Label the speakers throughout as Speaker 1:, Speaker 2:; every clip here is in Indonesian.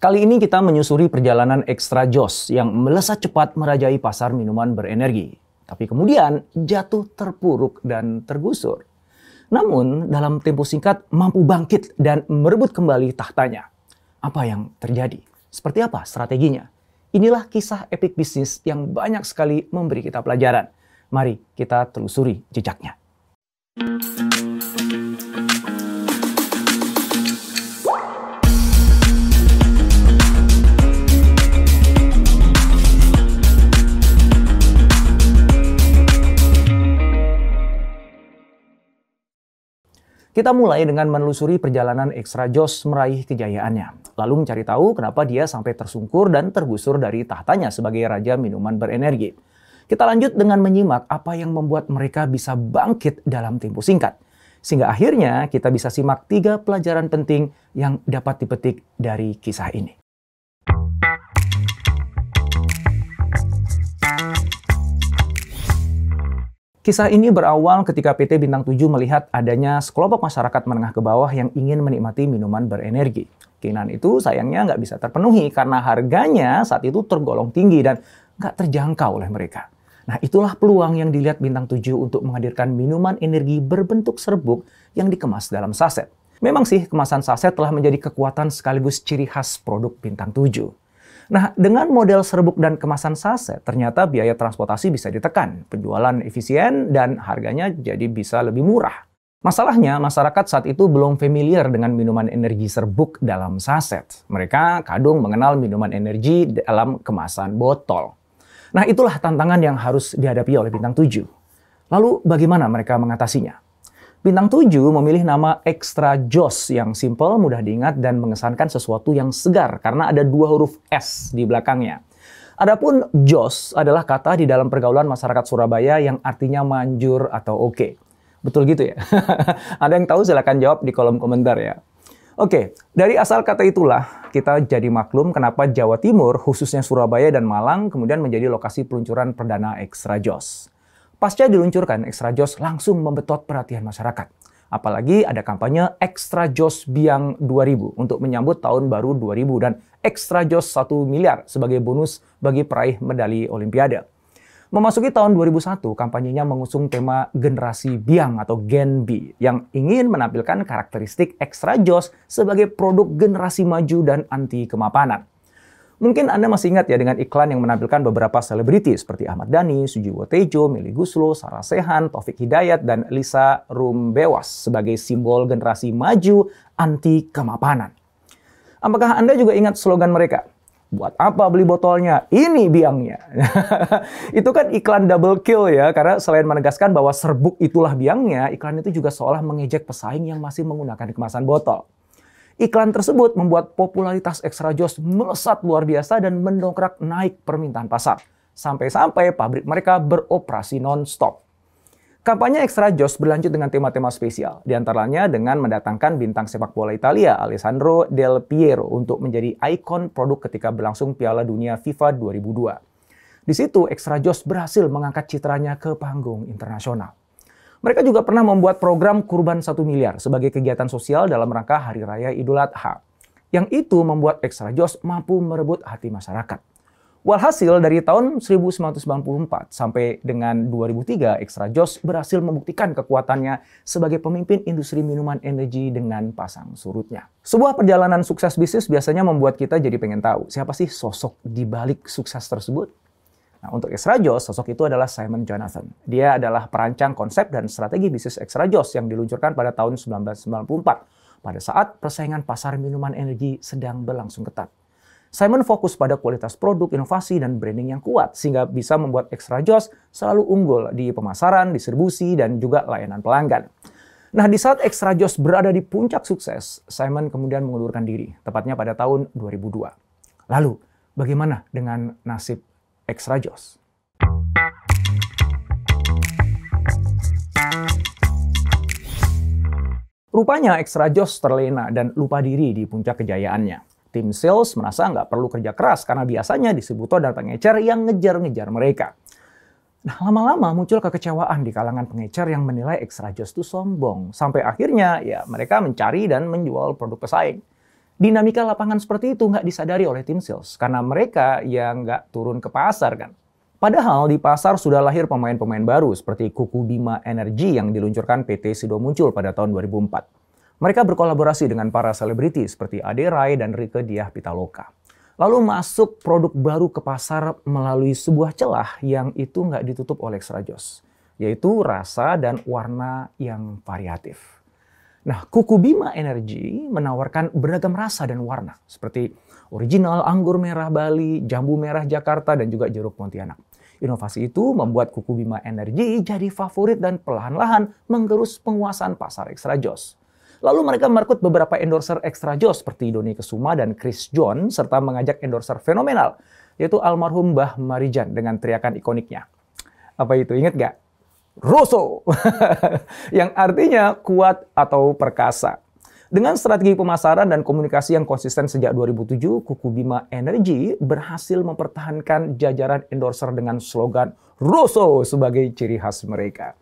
Speaker 1: Kali ini kita menyusuri perjalanan ekstra jos yang melesat cepat merajai pasar minuman berenergi. Tapi kemudian jatuh terpuruk dan tergusur. Namun dalam tempo singkat mampu bangkit dan merebut kembali tahtanya. Apa yang terjadi? Seperti apa strateginya? Inilah kisah epic bisnis yang banyak sekali memberi kita pelajaran. Mari kita telusuri jejaknya. Thank you. Kita mulai dengan menelusuri perjalanan ekstra Jos meraih kejayaannya. Lalu mencari tahu kenapa dia sampai tersungkur dan tergusur dari tahtanya sebagai raja minuman berenergi. Kita lanjut dengan menyimak apa yang membuat mereka bisa bangkit dalam tempo singkat. Sehingga akhirnya kita bisa simak tiga pelajaran penting yang dapat dipetik dari kisah ini. Kisah ini berawal ketika PT Bintang 7 melihat adanya sekelompok masyarakat menengah ke bawah yang ingin menikmati minuman berenergi. Keinginan itu sayangnya nggak bisa terpenuhi karena harganya saat itu tergolong tinggi dan nggak terjangkau oleh mereka. Nah itulah peluang yang dilihat Bintang 7 untuk menghadirkan minuman energi berbentuk serbuk yang dikemas dalam saset. Memang sih kemasan saset telah menjadi kekuatan sekaligus ciri khas produk Bintang 7. Nah, dengan model serbuk dan kemasan saset, ternyata biaya transportasi bisa ditekan, penjualan efisien, dan harganya jadi bisa lebih murah. Masalahnya, masyarakat saat itu belum familiar dengan minuman energi serbuk dalam saset. Mereka kadung mengenal minuman energi dalam kemasan botol. Nah, itulah tantangan yang harus dihadapi oleh bintang 7. Lalu, bagaimana mereka mengatasinya? Bintang 7 memilih nama Extra Joss yang simple, mudah diingat, dan mengesankan sesuatu yang segar karena ada dua huruf S di belakangnya. Adapun Joss adalah kata di dalam pergaulan masyarakat Surabaya yang artinya manjur atau oke. Okay. Betul gitu ya? Ada yang tahu silahkan jawab di kolom komentar ya. Oke, dari asal kata itulah kita jadi maklum kenapa Jawa Timur, khususnya Surabaya dan Malang, kemudian menjadi lokasi peluncuran perdana Extra Joss. Pasca diluncurkan, Extra Joss langsung membetot perhatian masyarakat. Apalagi ada kampanye Extra Joss Biang 2000 untuk menyambut tahun baru 2000 dan Extra Joss 1 miliar sebagai bonus bagi peraih medali Olimpiade. Memasuki tahun 2001, kampanyenya mengusung tema generasi biang atau Gen B yang ingin menampilkan karakteristik Extra Joss sebagai produk generasi maju dan anti kemapanan. Mungkin Anda masih ingat ya dengan iklan yang menampilkan beberapa selebriti seperti Ahmad Dhani, Sujiwo Tejo, Mili Guslo, Sarah Sehan, Taufik Hidayat, dan Lisa Rumbewas sebagai simbol generasi maju anti kemapanan. Apakah Anda juga ingat slogan mereka? Buat apa beli botolnya? Ini biangnya. itu kan iklan double kill ya, karena selain menegaskan bahwa serbuk itulah biangnya, iklan itu juga seolah mengejek pesaing yang masih menggunakan kemasan botol. Iklan tersebut membuat popularitas Extra Joss melesat luar biasa dan mendongkrak naik permintaan pasar. Sampai-sampai pabrik mereka beroperasi non-stop. Kampanye Extra Joss berlanjut dengan tema-tema spesial, diantaranya dengan mendatangkan bintang sepak bola Italia Alessandro Del Piero untuk menjadi ikon produk ketika berlangsung Piala Dunia FIFA 2002. Di situ, Extra Joss berhasil mengangkat citranya ke panggung internasional. Mereka juga pernah membuat program Kurban 1 Miliar sebagai kegiatan sosial dalam rangka Hari Raya Idul Adha. Yang itu membuat Extra Joss mampu merebut hati masyarakat. Walhasil dari tahun 1994 sampai dengan 2003, Extra Joss berhasil membuktikan kekuatannya sebagai pemimpin industri minuman energi dengan pasang surutnya. Sebuah perjalanan sukses bisnis biasanya membuat kita jadi pengen tahu siapa sih sosok di balik sukses tersebut? Nah, untuk Joss, sosok itu adalah Simon Jonathan. Dia adalah perancang konsep dan strategi bisnis Extra Joss yang diluncurkan pada tahun 1994 pada saat persaingan pasar minuman energi sedang berlangsung ketat. Simon fokus pada kualitas produk, inovasi, dan branding yang kuat sehingga bisa membuat Extra Joss selalu unggul di pemasaran, distribusi, dan juga layanan pelanggan. Nah, di saat Extra Joss berada di puncak sukses, Simon kemudian mengundurkan diri, tepatnya pada tahun 2002. Lalu, bagaimana dengan nasib Extra Joss. Rupanya Extra Joss terlena dan lupa diri di puncak kejayaannya. Tim sales merasa nggak perlu kerja keras karena biasanya disebut datang pengecer yang ngejar-ngejar mereka. Nah, lama-lama muncul kekecewaan di kalangan pengecer yang menilai Extra Joss itu sombong. Sampai akhirnya, ya mereka mencari dan menjual produk pesaing dinamika lapangan seperti itu nggak disadari oleh tim sales karena mereka yang nggak turun ke pasar kan. Padahal di pasar sudah lahir pemain-pemain baru seperti Kuku Bima Energy yang diluncurkan PT Sido Muncul pada tahun 2004. Mereka berkolaborasi dengan para selebriti seperti Ade Rai dan Rike Diah Pitaloka. Lalu masuk produk baru ke pasar melalui sebuah celah yang itu nggak ditutup oleh Serajos, yaitu rasa dan warna yang variatif. Nah, kuku Bima Energy menawarkan beragam rasa dan warna seperti original anggur merah Bali, jambu merah Jakarta, dan juga jeruk Pontianak. Inovasi itu membuat kuku Bima Energy jadi favorit dan perlahan-lahan menggerus penguasaan pasar ekstra jos. Lalu mereka merekrut beberapa endorser ekstra jos seperti Doni Kesuma dan Chris John serta mengajak endorser fenomenal yaitu almarhum Mbah Marijan dengan teriakan ikoniknya. Apa itu? Ingat gak? Rosso, yang artinya kuat atau perkasa. Dengan strategi pemasaran dan komunikasi yang konsisten sejak 2007, Kuku Bima Energy berhasil mempertahankan jajaran endorser dengan slogan Rosso sebagai ciri khas mereka.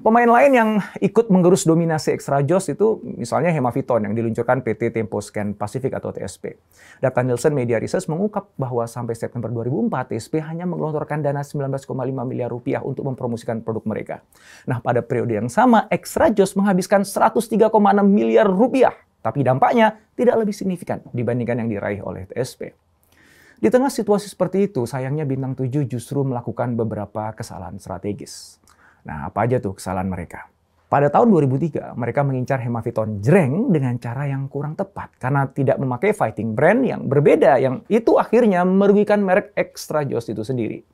Speaker 1: Pemain lain yang ikut menggerus dominasi ekstra jos itu misalnya Hemaviton yang diluncurkan PT Tempo Scan Pacific atau TSP. Data Nielsen Media Research mengungkap bahwa sampai September 2004 TSP hanya mengelontorkan dana 19,5 miliar rupiah untuk mempromosikan produk mereka. Nah pada periode yang sama ekstra jos menghabiskan 103,6 miliar rupiah. Tapi dampaknya tidak lebih signifikan dibandingkan yang diraih oleh TSP. Di tengah situasi seperti itu, sayangnya bintang 7 justru melakukan beberapa kesalahan strategis. Nah, apa aja tuh kesalahan mereka? Pada tahun 2003, mereka mengincar Hemaviton Jreng dengan cara yang kurang tepat karena tidak memakai fighting brand yang berbeda yang itu akhirnya merugikan merek Extra Joss itu sendiri.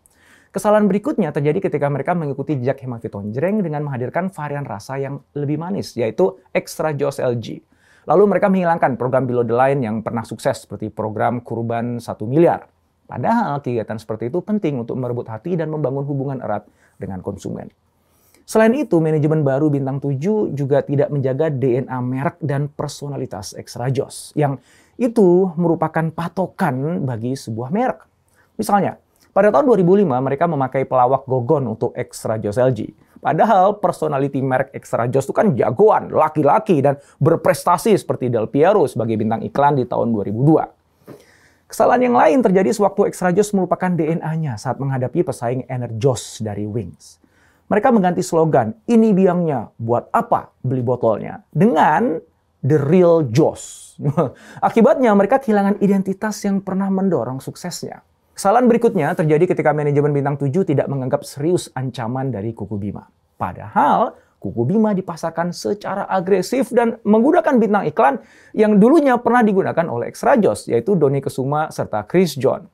Speaker 1: Kesalahan berikutnya terjadi ketika mereka mengikuti jejak Hemaviton Jreng dengan menghadirkan varian rasa yang lebih manis yaitu Extra Joss LG. Lalu mereka menghilangkan program Below the Line yang pernah sukses seperti program Kurban 1 miliar. Padahal kegiatan seperti itu penting untuk merebut hati dan membangun hubungan erat dengan konsumen. Selain itu, manajemen baru Bintang 7 juga tidak menjaga DNA merek dan personalitas Extra Joss, yang itu merupakan patokan bagi sebuah merek. Misalnya, pada tahun 2005 mereka memakai pelawak Gogon untuk Extra Joss LG. Padahal personality merek Extra Joss itu kan jagoan, laki-laki, dan berprestasi seperti Del Piero sebagai bintang iklan di tahun 2002. Kesalahan yang lain terjadi sewaktu Extra Joss merupakan DNA-nya saat menghadapi pesaing Energos dari Wings mereka mengganti slogan, ini biangnya, buat apa beli botolnya, dengan The Real Joss. Akibatnya mereka kehilangan identitas yang pernah mendorong suksesnya. Kesalahan berikutnya terjadi ketika manajemen bintang 7 tidak menganggap serius ancaman dari Kuku Bima. Padahal Kuku Bima dipasarkan secara agresif dan menggunakan bintang iklan yang dulunya pernah digunakan oleh Extra Joss, yaitu Doni Kesuma serta Chris John.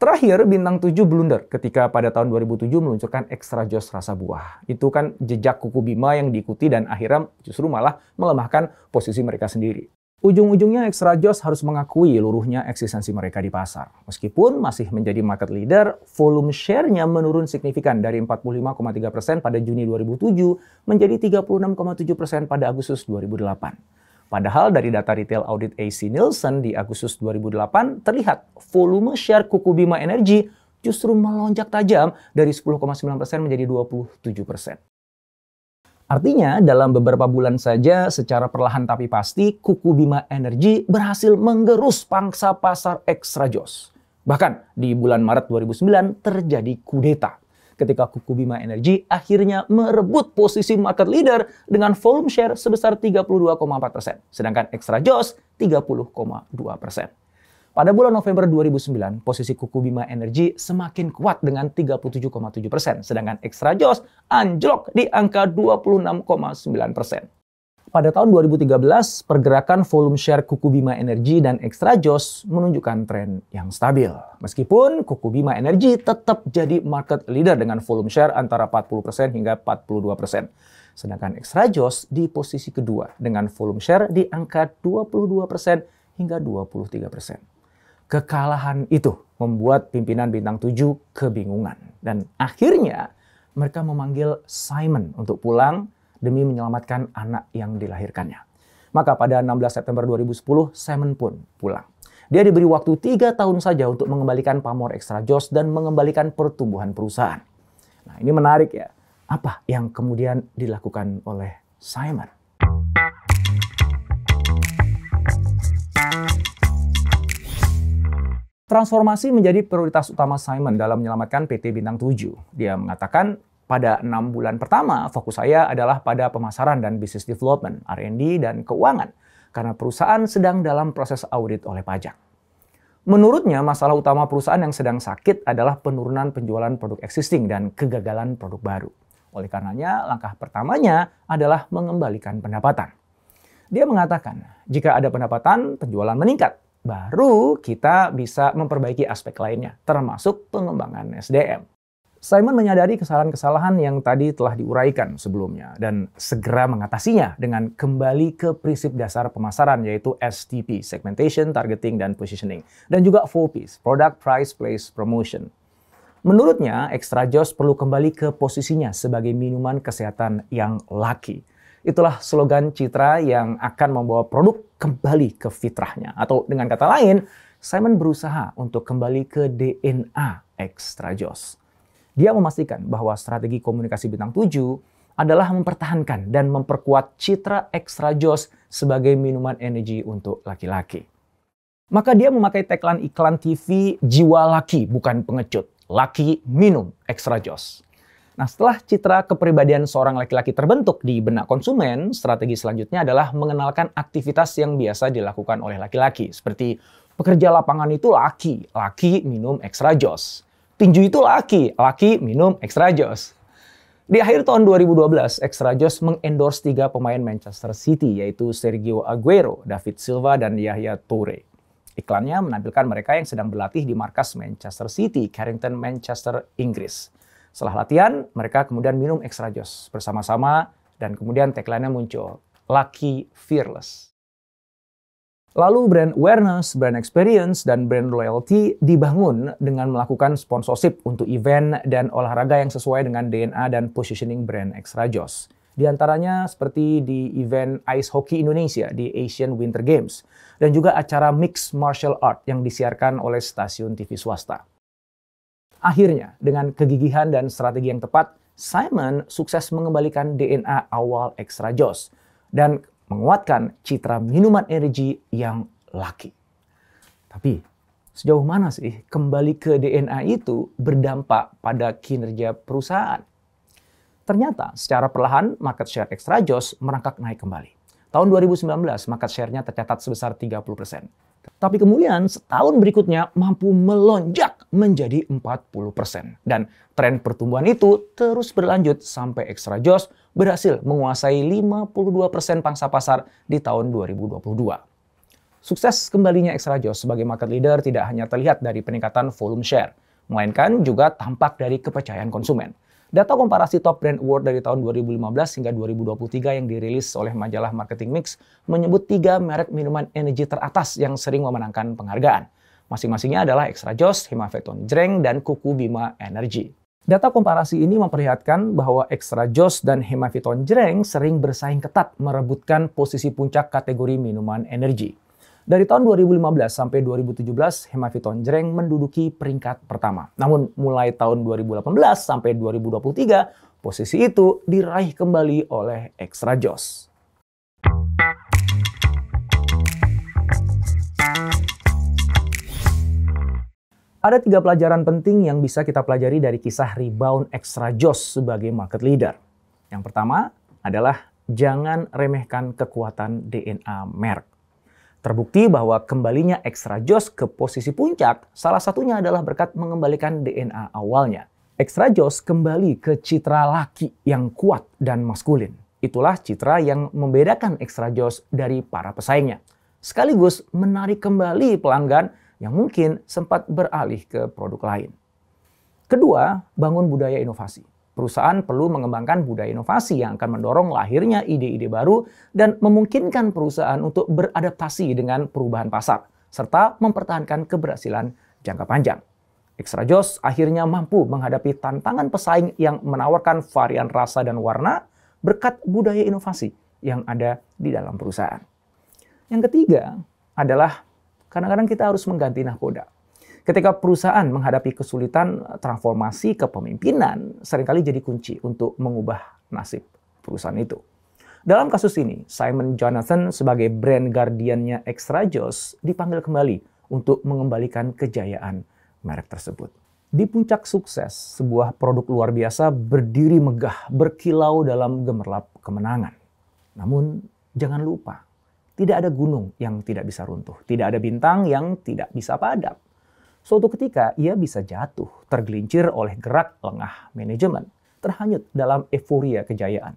Speaker 1: Terakhir, bintang 7 blunder ketika pada tahun 2007 meluncurkan Extra Joss rasa buah. Itu kan jejak kuku Bima yang diikuti dan akhirnya justru malah melemahkan posisi mereka sendiri. Ujung-ujungnya Extra Joss harus mengakui luruhnya eksistensi mereka di pasar. Meskipun masih menjadi market leader, volume share-nya menurun signifikan dari 45,3% pada Juni 2007 menjadi 36,7% pada Agustus 2008. Padahal dari data retail audit AC Nielsen di Agustus 2008 terlihat volume share kuku Bima Energy justru melonjak tajam dari 10,9% menjadi 27%. Artinya, dalam beberapa bulan saja secara perlahan tapi pasti, kuku Bima Energy berhasil menggerus pangsa pasar ekstra jos. Bahkan di bulan Maret 2009 terjadi kudeta ketika Kuku Bima Energy akhirnya merebut posisi market leader dengan volume share sebesar 32,4 persen, sedangkan Extra Joss 30,2 persen. Pada bulan November 2009, posisi Kuku Bima Energy semakin kuat dengan 37,7 persen, sedangkan Extra Joss anjlok di angka 26,9 persen. Pada tahun 2013, pergerakan volume share Kukubima Energy dan Extra Joss menunjukkan tren yang stabil. Meskipun Kukubima Energy tetap jadi market leader dengan volume share antara 40% hingga 42%. Sedangkan Extra Joss di posisi kedua dengan volume share di angka 22% hingga 23%. Kekalahan itu membuat pimpinan Bintang tujuh kebingungan. Dan akhirnya mereka memanggil Simon untuk pulang demi menyelamatkan anak yang dilahirkannya. Maka pada 16 September 2010, Simon pun pulang. Dia diberi waktu tiga tahun saja untuk mengembalikan pamor ekstra Jos dan mengembalikan pertumbuhan perusahaan. Nah ini menarik ya. Apa yang kemudian dilakukan oleh Simon? Transformasi menjadi prioritas utama Simon dalam menyelamatkan PT Bintang 7. Dia mengatakan pada enam bulan pertama, fokus saya adalah pada pemasaran dan bisnis development, R&D, dan keuangan, karena perusahaan sedang dalam proses audit oleh pajak. Menurutnya, masalah utama perusahaan yang sedang sakit adalah penurunan penjualan produk existing dan kegagalan produk baru. Oleh karenanya, langkah pertamanya adalah mengembalikan pendapatan. Dia mengatakan, jika ada pendapatan, penjualan meningkat. Baru kita bisa memperbaiki aspek lainnya, termasuk pengembangan SDM. Simon menyadari kesalahan-kesalahan yang tadi telah diuraikan sebelumnya dan segera mengatasinya dengan kembali ke prinsip dasar pemasaran yaitu STP, segmentation, targeting, dan positioning. Dan juga 4Ps, product, price, place, promotion. Menurutnya, Extra Joss perlu kembali ke posisinya sebagai minuman kesehatan yang laki. Itulah slogan Citra yang akan membawa produk kembali ke fitrahnya. Atau dengan kata lain, Simon berusaha untuk kembali ke DNA Extra Joss. Dia memastikan bahwa strategi komunikasi bintang 7 adalah mempertahankan dan memperkuat citra ekstra jos sebagai minuman energi untuk laki-laki. Maka dia memakai tagline iklan TV jiwa laki bukan pengecut. Laki minum ekstra jos. Nah setelah citra kepribadian seorang laki-laki terbentuk di benak konsumen, strategi selanjutnya adalah mengenalkan aktivitas yang biasa dilakukan oleh laki-laki. Seperti pekerja lapangan itu laki, laki minum ekstra jos. Tinju itu laki, laki minum extra joss. Di akhir tahun 2012, Extra joss mengendorse tiga pemain Manchester City, yaitu Sergio Aguero, David Silva, dan Yahya Toure. Iklannya menampilkan mereka yang sedang berlatih di markas Manchester City, Carrington, Manchester, Inggris. Setelah latihan, mereka kemudian minum Extra joss bersama-sama, dan kemudian tagline-nya muncul, Lucky Fearless. Lalu brand awareness, brand experience, dan brand loyalty dibangun dengan melakukan sponsorship untuk event dan olahraga yang sesuai dengan DNA dan positioning brand Extra Joss. Di antaranya seperti di event Ice Hockey Indonesia di Asian Winter Games, dan juga acara Mixed Martial Art yang disiarkan oleh stasiun TV swasta. Akhirnya, dengan kegigihan dan strategi yang tepat, Simon sukses mengembalikan DNA awal Extra Joss. Dan menguatkan citra minuman energi yang laki. Tapi sejauh mana sih kembali ke DNA itu berdampak pada kinerja perusahaan? Ternyata secara perlahan market share extra Joss merangkak naik kembali. Tahun 2019 market share-nya tercatat sebesar 30%. Tapi kemudian setahun berikutnya mampu melonjak menjadi 40%. Dan tren pertumbuhan itu terus berlanjut sampai Extra Joss berhasil menguasai 52% pangsa pasar di tahun 2022. Sukses kembalinya Extra Joss sebagai market leader tidak hanya terlihat dari peningkatan volume share, melainkan juga tampak dari kepercayaan konsumen. Data komparasi Top Brand Award dari tahun 2015 hingga 2023 yang dirilis oleh majalah Marketing Mix menyebut tiga merek minuman energi teratas yang sering memenangkan penghargaan. Masing-masingnya adalah Extra Joss, Hemafeton Jreng, dan Kuku Bima Energy. Data komparasi ini memperlihatkan bahwa Extra Joss dan Hemafeton Jreng sering bersaing ketat merebutkan posisi puncak kategori minuman energi. Dari tahun 2015 sampai 2017, Hemaviton Jreng menduduki peringkat pertama. Namun mulai tahun 2018 sampai 2023, posisi itu diraih kembali oleh Extra Joss. Ada tiga pelajaran penting yang bisa kita pelajari dari kisah rebound extra joss sebagai market leader. Yang pertama adalah jangan remehkan kekuatan DNA merk. Terbukti bahwa kembalinya Extra Joss ke posisi puncak, salah satunya adalah berkat mengembalikan DNA awalnya. Extra Joss kembali ke citra laki yang kuat dan maskulin. Itulah citra yang membedakan Extra Joss dari para pesaingnya. Sekaligus menarik kembali pelanggan yang mungkin sempat beralih ke produk lain. Kedua, bangun budaya inovasi. Perusahaan perlu mengembangkan budaya inovasi yang akan mendorong lahirnya ide-ide baru dan memungkinkan perusahaan untuk beradaptasi dengan perubahan pasar, serta mempertahankan keberhasilan jangka panjang. Extra Joss akhirnya mampu menghadapi tantangan pesaing yang menawarkan varian rasa dan warna berkat budaya inovasi yang ada di dalam perusahaan. Yang ketiga adalah Kadang-kadang kita harus mengganti nahkoda. Ketika perusahaan menghadapi kesulitan transformasi kepemimpinan, seringkali jadi kunci untuk mengubah nasib perusahaan itu. Dalam kasus ini, Simon Jonathan sebagai brand guardiannya Extra Joss dipanggil kembali untuk mengembalikan kejayaan merek tersebut. Di puncak sukses, sebuah produk luar biasa berdiri megah, berkilau dalam gemerlap kemenangan. Namun, jangan lupa tidak ada gunung yang tidak bisa runtuh, tidak ada bintang yang tidak bisa padam. Suatu ketika ia bisa jatuh, tergelincir oleh gerak lengah manajemen, terhanyut dalam euforia kejayaan.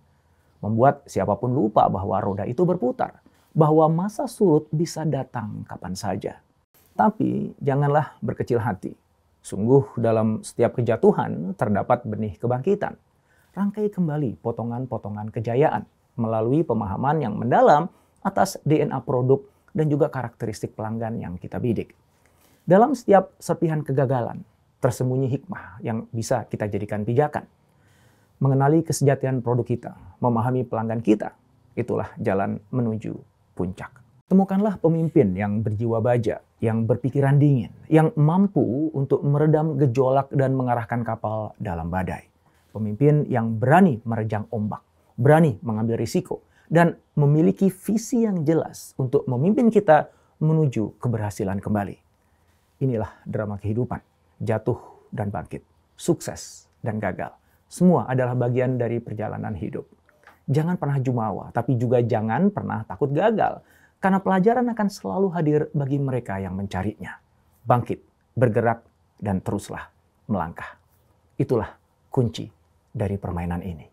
Speaker 1: Membuat siapapun lupa bahwa roda itu berputar, bahwa masa surut bisa datang kapan saja. Tapi janganlah berkecil hati. Sungguh dalam setiap kejatuhan terdapat benih kebangkitan. Rangkai kembali potongan-potongan kejayaan melalui pemahaman yang mendalam atas DNA produk dan juga karakteristik pelanggan yang kita bidik. Dalam setiap serpihan kegagalan, tersembunyi hikmah yang bisa kita jadikan pijakan. Mengenali kesejatian produk kita, memahami pelanggan kita, itulah jalan menuju puncak. Temukanlah pemimpin yang berjiwa baja, yang berpikiran dingin, yang mampu untuk meredam gejolak dan mengarahkan kapal dalam badai. Pemimpin yang berani merejang ombak, berani mengambil risiko, dan memiliki visi yang jelas untuk memimpin kita menuju keberhasilan kembali. Inilah drama kehidupan, jatuh dan bangkit, sukses dan gagal. Semua adalah bagian dari perjalanan hidup. Jangan pernah jumawa, tapi juga jangan pernah takut gagal, karena pelajaran akan selalu hadir bagi mereka yang mencarinya. Bangkit, bergerak, dan teruslah melangkah. Itulah kunci dari permainan ini.